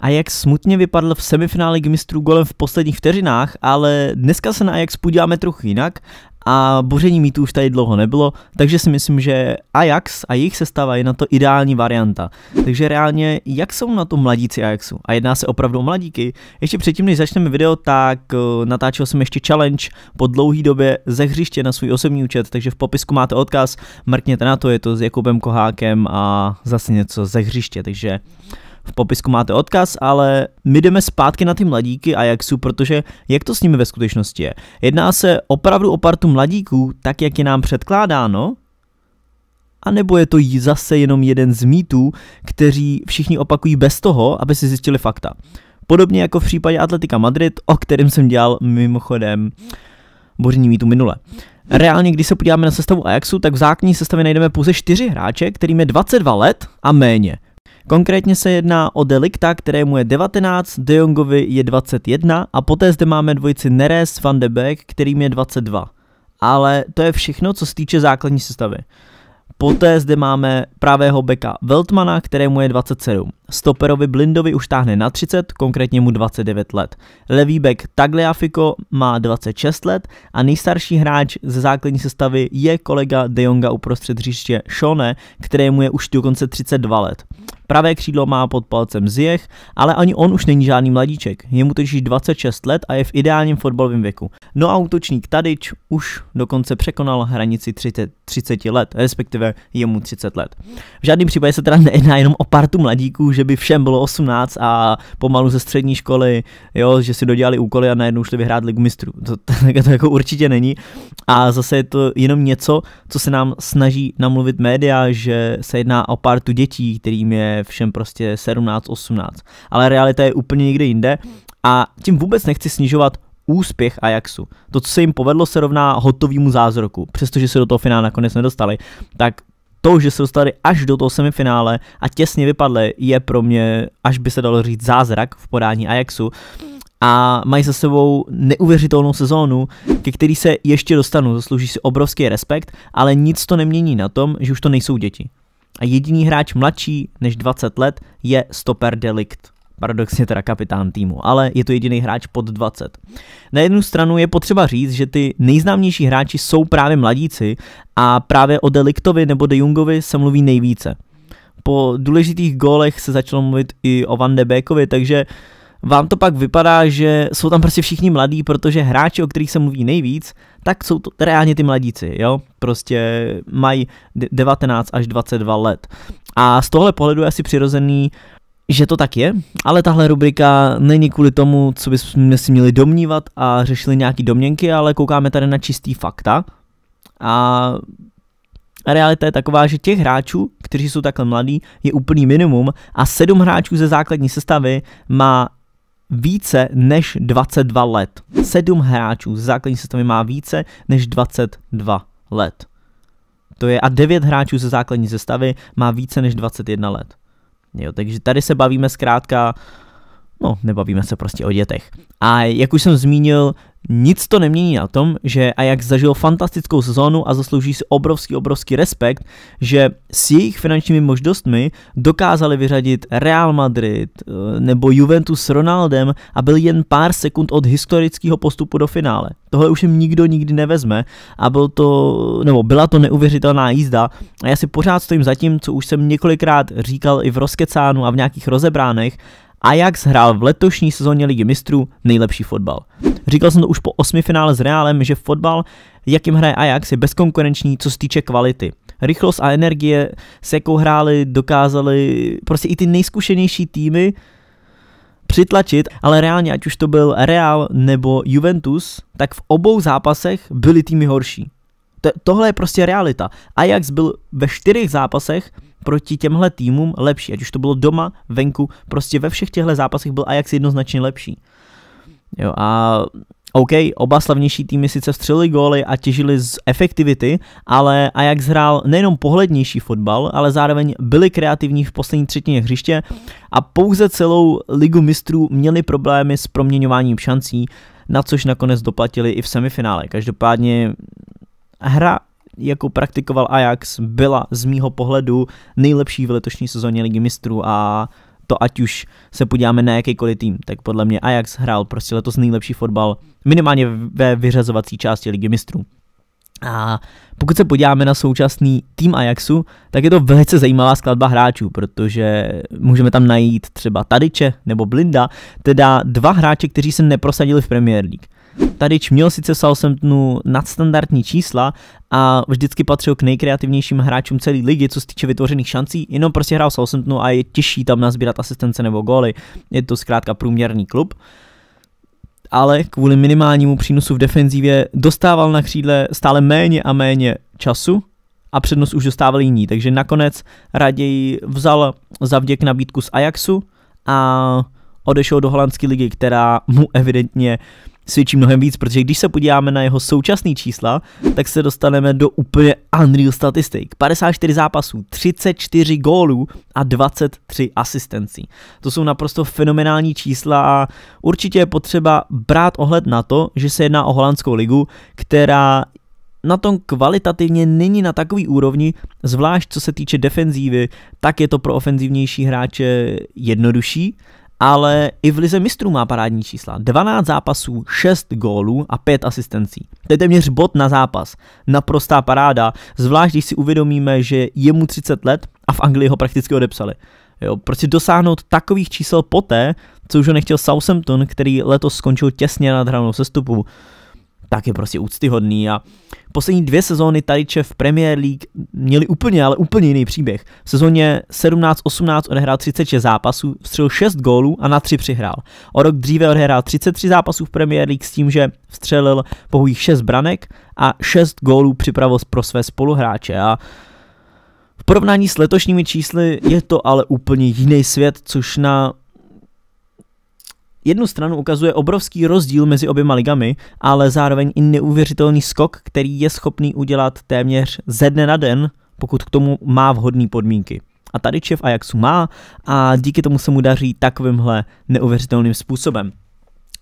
Ajax smutně vypadl v semifinále k mistrů golem v posledních vteřinách, ale dneska se na Ajax podíváme trochu jinak a boření mítů už tady dlouho nebylo, takže si myslím, že Ajax a jejich sestava je na to ideální varianta. Takže reálně, jak jsou na to mladíci Ajaxu? A jedná se opravdu o mladíky. Ještě předtím, než začneme video, tak eh, natáčel jsem ještě challenge po dlouhý době ze hřiště na svůj osobní účet, takže v popisku máte odkaz, mrkněte na to, je to s Jakubem Kohákem a zase něco ze hřiště, takže v popisku máte odkaz, ale my jdeme zpátky na ty mladíky a jsou, protože jak to s nimi ve skutečnosti je? Jedná se opravdu o partu mladíků, tak jak je nám předkládáno? A nebo je to zase jenom jeden z mýtů, kteří všichni opakují bez toho, aby si zjistili fakta? Podobně jako v případě Atletika Madrid, o kterém jsem dělal mimochodem boření mýtu minule. Reálně, když se podíváme na sestavu Ajaxu, tak v základní sestavě najdeme pouze čtyři hráče, kterým je 22 let a méně. Konkrétně se jedná o Delikta, kterému je 19, De Jongovi je 21 a poté zde máme dvojici Neres van de Beek, kterým je 22. Ale to je všechno, co se týče základní sestavy. Poté zde máme pravého beka Weltmana, kterému je 27. Stoperovi Blindovi už táhne na 30, konkrétně mu 29 let. Levý bek Tagliafico má 26 let a nejstarší hráč ze základní sestavy je kolega De Jonga uprostřed hřiště Shone, kterému je už dokonce 32 let. Pravé křídlo má pod palcem zjech, ale ani on už není žádný mladíček. Je mu totiž 26 let a je v ideálním fotbalovém věku. No a útočník Tadič už dokonce překonal hranici 30, 30 let, respektive je mu 30 let. V žádném případě se teda nejedná jenom o partu mladíků, že by všem bylo 18 a pomalu ze střední školy, jo, že si dodělali úkoly a najednou šli vyhrát ligu mistrů. To, to, to jako určitě není. A zase je to jenom něco, co se nám snaží namluvit média, že se jedná o partu dětí, kterým je všem prostě 17-18. Ale realita je úplně někde jinde a tím vůbec nechci snižovat úspěch Ajaxu. To, co se jim povedlo, se rovná hotovýmu zázroku, přestože se do toho finále nakonec nedostali. Tak to, že se dostali až do toho semifinále a těsně vypadli, je pro mě, až by se dalo říct, zázrak v podání Ajaxu. A mají za sebou neuvěřitelnou sezónu, ke který se ještě dostanu, zaslouží si obrovský respekt, ale nic to nemění na tom, že už to nejsou děti a jediný hráč mladší než 20 let je stoper delikt. Paradoxně teda kapitán týmu, ale je to jediný hráč pod 20. Na jednu stranu je potřeba říct, že ty nejznámější hráči jsou právě mladíci a právě o Deliktovi nebo De Jungovi se mluví nejvíce. Po důležitých gólech se začalo mluvit i o Van de Beekovi, takže vám to pak vypadá, že jsou tam prostě všichni mladí, protože hráči, o kterých se mluví nejvíc, tak jsou to reálně ty mladíci, jo? Prostě mají 19 až 22 let. A z tohle pohledu je asi přirozený, že to tak je, ale tahle rubrika není kvůli tomu, co bychom si měli domnívat a řešili nějaký domněnky, ale koukáme tady na čistý fakta. A realita je taková, že těch hráčů, kteří jsou takhle mladí, je úplný minimum a sedm hráčů ze základní sestavy má více než 22 let. Sedm hráčů z základní sestavy má více než 22 let. To je a devět hráčů ze základní sestavy má více než 21 let. Jo, takže tady se bavíme zkrátka, no nebavíme se prostě o dětech. A jak už jsem zmínil, nic to nemění na tom, že Ajax zažil fantastickou sezónu a zaslouží si obrovský, obrovský respekt, že s jejich finančními možnostmi dokázali vyřadit Real Madrid eh, nebo Juventus s Ronaldem a byl jen pár sekund od historického postupu do finále. Tohle už jim nikdo nikdy nevezme a byl to, nebo byla to neuvěřitelná jízda a já si pořád stojím za tím, co už jsem několikrát říkal i v Roskecánu a v nějakých rozebránech, Ajax hrál v letošní sezóně Ligy mistrů nejlepší fotbal. Říkal jsem to už po osmi finále s Reálem, že fotbal, jakým hraje Ajax, je bezkonkurenční, co se týče kvality. Rychlost a energie, s jakou hráli, dokázali prostě i ty nejzkušenější týmy přitlačit, ale reálně, ať už to byl Real nebo Juventus, tak v obou zápasech byly týmy horší to, tohle je prostě realita. Ajax byl ve čtyřech zápasech proti těmhle týmům lepší, ať už to bylo doma, venku, prostě ve všech těchto zápasech byl Ajax jednoznačně lepší. Jo, a OK, oba slavnější týmy sice střelili góly a těžili z efektivity, ale Ajax hrál nejenom pohlednější fotbal, ale zároveň byli kreativní v poslední třetině hřiště a pouze celou ligu mistrů měli problémy s proměňováním šancí, na což nakonec doplatili i v semifinále. Každopádně hra jakou praktikoval Ajax, byla z mýho pohledu nejlepší v letošní sezóně Ligy mistrů a to ať už se podíváme na jakýkoliv tým, tak podle mě Ajax hrál prostě letos nejlepší fotbal, minimálně ve vyřazovací části Ligy mistrů. A pokud se podíváme na současný tým Ajaxu, tak je to velice zajímavá skladba hráčů, protože můžeme tam najít třeba Tadiče nebo Blinda, teda dva hráče, kteří se neprosadili v Premier League. Tadyč měl sice v Southamptonu nadstandardní čísla a vždycky patřil k nejkreativnějším hráčům celé ligy, co se týče vytvořených šancí, jenom prostě hrál v Southamptonu a je těžší tam nazbírat asistence nebo góly. Je to zkrátka průměrný klub ale kvůli minimálnímu přínosu v defenzívě dostával na křídle stále méně a méně času a přednost už dostával jiní, takže nakonec raději vzal za vděk nabídku z Ajaxu a odešel do holandské ligy, která mu evidentně uh, svědčí mnohem víc, protože když se podíváme na jeho současné čísla, tak se dostaneme do úplně unreal statistik. 54 zápasů, 34 gólů a 23 asistencí. To jsou naprosto fenomenální čísla a určitě je potřeba brát ohled na to, že se jedná o holandskou ligu, která na tom kvalitativně není na takový úrovni, zvlášť co se týče defenzívy, tak je to pro ofenzivnější hráče jednodušší, ale i v Lize mistrů má parádní čísla. 12 zápasů, 6 gólů a 5 asistencí. To je téměř bod na zápas. Naprostá paráda, zvlášť když si uvědomíme, že je mu 30 let a v Anglii ho prakticky odepsali. Jo, prostě dosáhnout takových čísel poté, co už ho nechtěl Southampton, který letos skončil těsně nad hranou sestupu, tak je prostě úctyhodný a Poslední dvě sezóny Tadiče v Premier League měli úplně, ale úplně jiný příběh. V sezóně 17-18 odehrál 36 zápasů, vstřelil 6 gólů a na 3 přihrál. O rok dříve odehrál 33 zápasů v Premier League s tím, že vstřelil pouhých 6 branek a 6 gólů připravil pro své spoluhráče. A v porovnání s letošními čísly je to ale úplně jiný svět, což na jednu stranu ukazuje obrovský rozdíl mezi oběma ligami, ale zároveň i neuvěřitelný skok, který je schopný udělat téměř ze dne na den, pokud k tomu má vhodné podmínky. A tady Čev Ajaxu má a díky tomu se mu daří takovýmhle neuvěřitelným způsobem.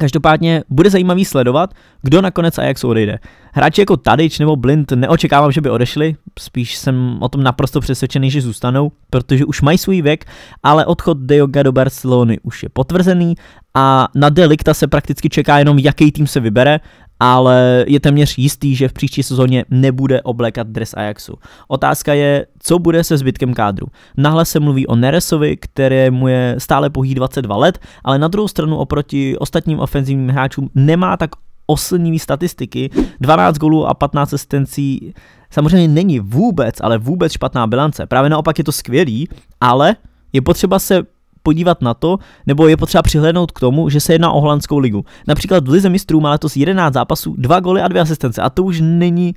Každopádně bude zajímavý sledovat, kdo nakonec Ajaxu odejde. Hráči jako Tadič nebo Blind neočekávám, že by odešli, spíš jsem o tom naprosto přesvědčený, že zůstanou, protože už mají svůj věk, ale odchod De Joga do Barcelony už je potvrzený a na Delikta se prakticky čeká jenom, jaký tým se vybere ale je téměř jistý, že v příští sezóně nebude oblékat dres Ajaxu. Otázka je, co bude se zbytkem kádru. Nahle se mluví o Neresovi, kterému je stále pohý 22 let, ale na druhou stranu oproti ostatním ofenzivním hráčům nemá tak oslnivý statistiky, 12 gólů a 15 asistencí samozřejmě není vůbec, ale vůbec špatná bilance. Právě naopak je to skvělý, ale je potřeba se podívat na to, nebo je potřeba přihlédnout k tomu, že se jedná o holandskou ligu. Například v Lize mistrů má letos 11 zápasů, 2 goly a 2 asistence a to už není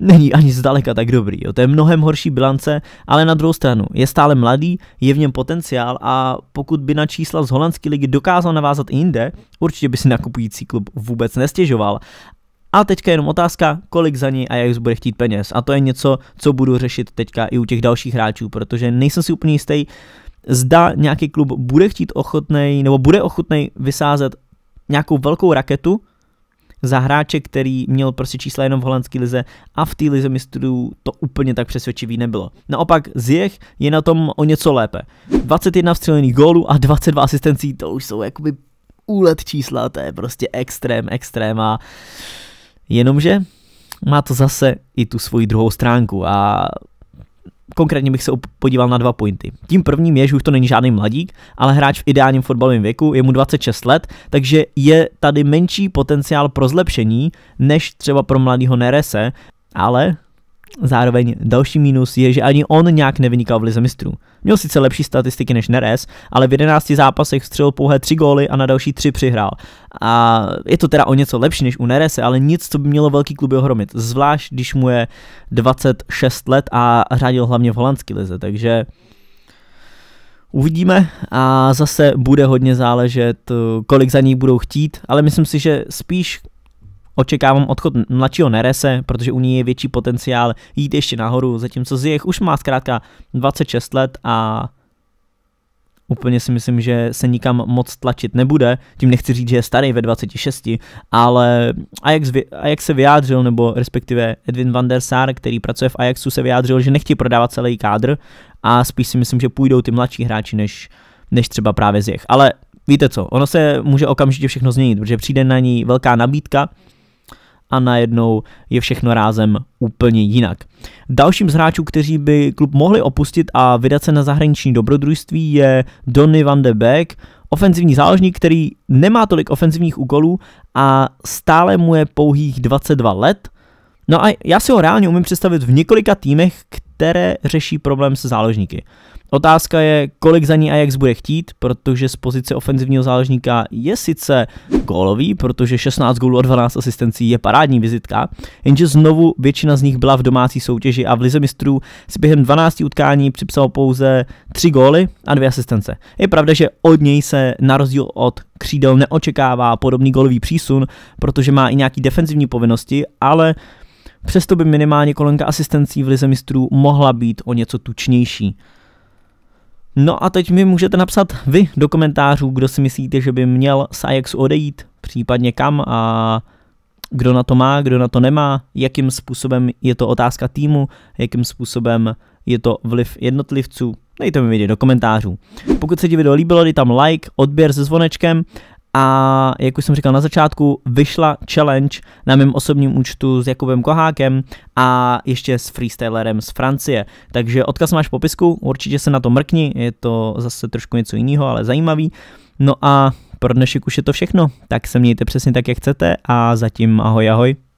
není ani zdaleka tak dobrý. Jo. To je mnohem horší bilance, ale na druhou stranu je stále mladý, je v něm potenciál a pokud by na čísla z holandské ligy dokázal navázat i jinde, určitě by si nakupující klub vůbec nestěžoval. A teďka jenom otázka, kolik za něj Ajax bude chtít peněz. A to je něco, co budu řešit teďka i u těch dalších hráčů, protože nejsem si úplně jistý, zda nějaký klub bude chtít ochotnej, nebo bude ochotnej vysázet nějakou velkou raketu za hráče, který měl prostě čísla jenom v holandské lize a v té lize mistrů to úplně tak přesvědčivý nebylo. Naopak Ziyech je na tom o něco lépe. 21 vstřelených gólů a 22 asistencí, to už jsou jakoby úlet čísla, to je prostě extrém, extrém a jenomže má to zase i tu svoji druhou stránku a Konkrétně bych se podíval na dva pointy. Tím prvním je, že už to není žádný mladík, ale hráč v ideálním fotbalovém věku, je mu 26 let, takže je tady menší potenciál pro zlepšení než třeba pro mladého Nerese, ale Zároveň další mínus je, že ani on nějak nevynikal v lize mistrů. Měl sice lepší statistiky než Neres, ale v 11 zápasech střelil pouhé 3 góly a na další 3 přihrál. A je to teda o něco lepší než u Nerese, ale nic, co by mělo velký klub ohromit, zvlášť když mu je 26 let a řádil hlavně v holandské lize, takže Uvidíme a zase bude hodně záležet, kolik za ní budou chtít, ale myslím si, že spíš Očekávám odchod mladšího Nerese, protože u ní je větší potenciál jít ještě nahoru, zatímco Ziyech už má zkrátka 26 let a úplně si myslím, že se nikam moc tlačit nebude, tím nechci říct, že je starý ve 26, ale Ajax, Ajax se vyjádřil, nebo respektive Edwin van der Sar, který pracuje v Ajaxu, se vyjádřil, že nechtějí prodávat celý kádr a spíš si myslím, že půjdou ty mladší hráči, než, než třeba právě z jejich. Ale víte co, ono se může okamžitě všechno změnit, protože přijde na ní velká nabídka, a najednou je všechno rázem úplně jinak. Dalším z hráčů, kteří by klub mohli opustit a vydat se na zahraniční dobrodružství je Donny van de Beek, ofenzivní záložník, který nemá tolik ofenzivních úkolů a stále mu je pouhých 22 let. No a já si ho reálně umím představit v několika týmech, které řeší problém se záložníky. Otázka je, kolik za ní Ajax bude chtít, protože z pozice ofenzivního záložníka je sice gólový, protože 16 gólů a 12 asistencí je parádní vizitka, jenže znovu většina z nich byla v domácí soutěži a v Lize mistrů si během 12 utkání připsal pouze 3 góly a 2 asistence. Je pravda, že od něj se na rozdíl od křídel neočekává podobný golový přísun, protože má i nějaký defenzivní povinnosti, ale Přesto by minimálně kolonka asistencí v lize mistrů mohla být o něco tučnější. No a teď mi můžete napsat vy do komentářů, kdo si myslíte, že by měl z Ajaxu odejít, případně kam a kdo na to má, kdo na to nemá, jakým způsobem je to otázka týmu, jakým způsobem je to vliv jednotlivců, dejte mi vědět do komentářů. Pokud se ti video líbilo, dej tam like, odběr se zvonečkem a jak už jsem říkal na začátku, vyšla challenge na mém osobním účtu s Jakubem Kohákem a ještě s freestylerem z Francie. Takže odkaz máš v popisku, určitě se na to mrkni, je to zase trošku něco jiného, ale zajímavý. No a pro dnešek už je to všechno, tak se mějte přesně tak, jak chcete a zatím ahoj ahoj.